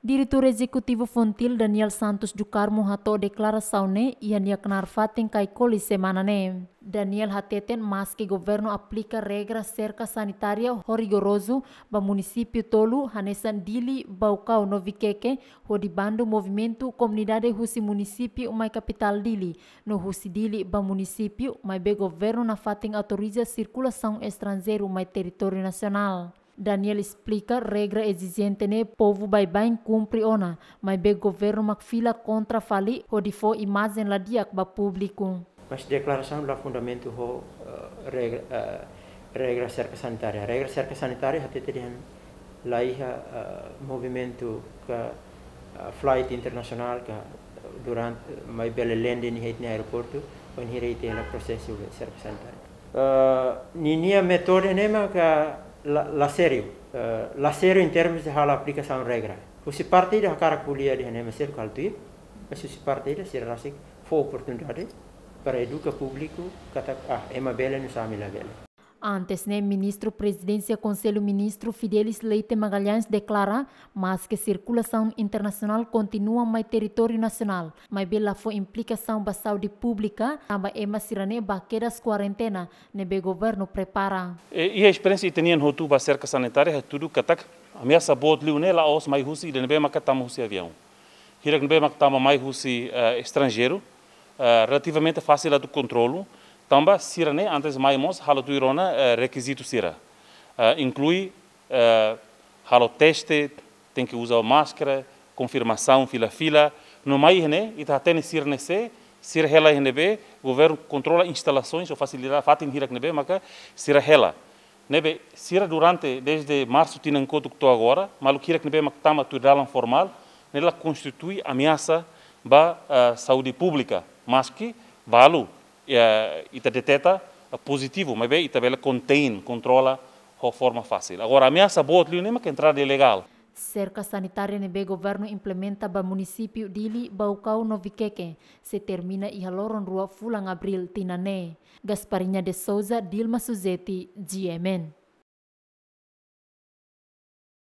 Direktur Eksekutif Fontil Daniel Santos Jucarmo hato yang ia kenar fatin kai semana semanane. Daniel hateten maski governo aplica regra cerca sanitaria horigoroso ba munisipi tolu hanesan dili baucau novikeke ho di bando movimento komunidade husi município mai capital dili no husi dili ba município mai be governo na fatin autoriza circulação estrangeiro mai territorio nacional. Daniel explica regra exigente ne povo bai bain cumpri ona, mas be governo fila contra fali o difo imagem la diak ba público. Mas declaração la fundamento ho uh, regra, uh, regra cerca sanitária. Regra cerca sanitária até teriam lá uh, eh, movimento ka uh, flight internacional ka durante mai bele lende ni heit ni aeroporto, onde heit ela processo cerca sanitária. Uh, ni nia metode nema ka la seriu, la seriu în termen de hala aplicação regra. Usi partida hakara kuliah di hanem ser kaltuir, mas usi partida ser rasik fo oportunidade para educa público kata ah, ema bela no sami la bela. Antes, né, ministro presidência Conselho Ministro Fidelis Leite Magalhães declara mas que circulação internacional continua mais território nacional. Mas bela foi implicação da saúde pública, também é uma sirene baqueiras quarentena, o né, governo prepara. E a experiência que tinha no a cerca sanitária é tudo que a ameaça bot liu nela os mais e russi, nebe mais russi avião. bem nebe macatamo mais russi estrangeiro, eh, relativamente fácil do controlo, Tamba sirane antes maimons halo tuirona uh, eh, requisito sira. Eh, inclui uh, eh, halo teste, tem que usar máscara, confirmação fila fila. No maihne itatene sirne se sira hela nebe, governo controla instalações ou facilitar fatin hirak nebe, maka sira hela. Nebe sira durante desde março tinanko tu agora, malu hirak nebe mak tama tuiralan formal, nela constitui ameaça ba saúde pública, mas que valu eh, ita deteta eh, positivo, mas bem, ita bela contém, controla de forma fácil. Agora, ameaça boa, nem que entrar ilegal. legal. Cerca sanitária nebe governo implementa ba município dili Baucau Novikeke, se termina e haloron rua fulang abril tinané. Gasparinha de Souza, Dilma Suzeti, GMN.